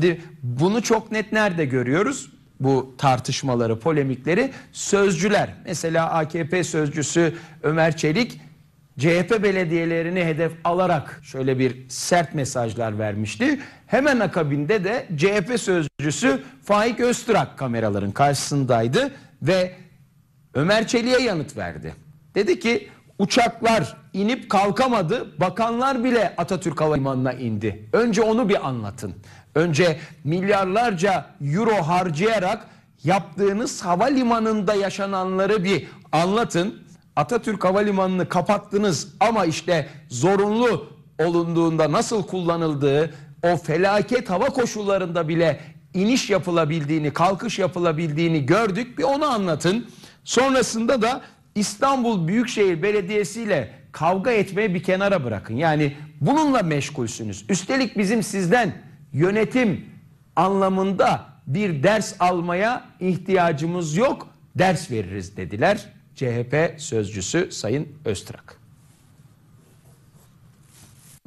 Şimdi bunu çok net nerede görüyoruz? bu tartışmaları, polemikleri sözcüler. Mesela AKP sözcüsü Ömer Çelik CHP belediyelerini hedef alarak şöyle bir sert mesajlar vermişti. Hemen akabinde de CHP sözcüsü Faik Öztürk kameraların karşısındaydı ve Ömer Çelik'e yanıt verdi. Dedi ki Uçaklar inip kalkamadı. Bakanlar bile Atatürk Havalimanı'na indi. Önce onu bir anlatın. Önce milyarlarca euro harcayarak yaptığınız havalimanında yaşananları bir anlatın. Atatürk Havalimanı'nı kapattınız ama işte zorunlu olunduğunda nasıl kullanıldığı, o felaket hava koşullarında bile iniş yapılabildiğini, kalkış yapılabildiğini gördük. Bir onu anlatın. Sonrasında da İstanbul Büyükşehir Belediyesi ile kavga etmeyi bir kenara bırakın. Yani bununla meşgulsünüz. Üstelik bizim sizden yönetim anlamında bir ders almaya ihtiyacımız yok. Ders veririz dediler CHP sözcüsü Sayın Öztrak.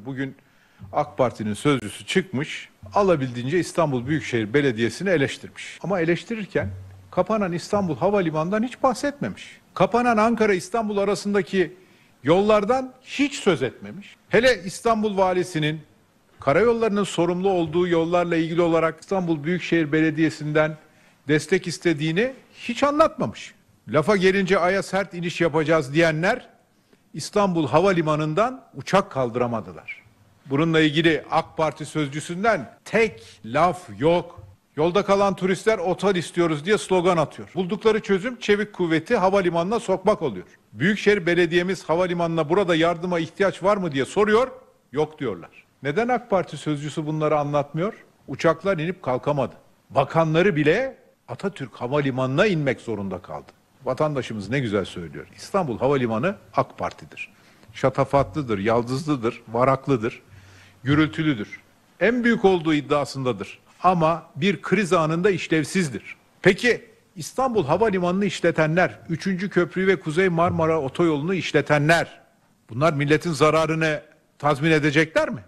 Bugün AK Parti'nin sözcüsü çıkmış, alabildiğince İstanbul Büyükşehir Belediyesi'ni eleştirmiş. Ama eleştirirken kapanan İstanbul Havalimanı'ndan hiç bahsetmemiş. Kapanan Ankara-İstanbul arasındaki yollardan hiç söz etmemiş. Hele İstanbul Valisi'nin karayollarının sorumlu olduğu yollarla ilgili olarak İstanbul Büyükşehir Belediyesi'nden destek istediğini hiç anlatmamış. Lafa gelince aya sert iniş yapacağız diyenler İstanbul Havalimanı'ndan uçak kaldıramadılar. Bununla ilgili AK Parti sözcüsünden tek laf yok Yolda kalan turistler otel istiyoruz diye slogan atıyor. Buldukları çözüm çevik kuvveti havalimanına sokmak oluyor. Büyükşehir Belediye'miz havalimanına burada yardıma ihtiyaç var mı diye soruyor. Yok diyorlar. Neden AK Parti sözcüsü bunları anlatmıyor? Uçaklar inip kalkamadı. Bakanları bile Atatürk Havalimanı'na inmek zorunda kaldı. Vatandaşımız ne güzel söylüyor. İstanbul Havalimanı AK Parti'dir. Şatafatlıdır, yaldızlıdır, varaklıdır, gürültülüdür. En büyük olduğu iddiasındadır ama bir kriz anında işlevsizdir. Peki İstanbul Havalimanı'nı işletenler, 3. Köprü ve Kuzey Marmara Otoyolu'nu işletenler bunlar milletin zararını tazmin edecekler mi?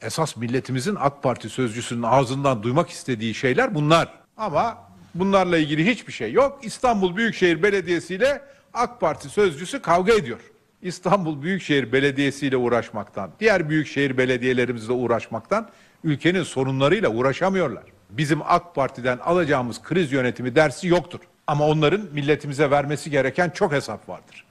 Esas milletimizin AK Parti sözcüsünün ağzından duymak istediği şeyler bunlar. Ama bunlarla ilgili hiçbir şey yok. İstanbul Büyükşehir Belediyesi ile AK Parti sözcüsü kavga ediyor. İstanbul Büyükşehir Belediyesi ile uğraşmaktan, diğer büyükşehir belediyelerimizle uğraşmaktan ülkenin sorunlarıyla uğraşamıyorlar. Bizim AK Parti'den alacağımız kriz yönetimi dersi yoktur. Ama onların milletimize vermesi gereken çok hesap vardır.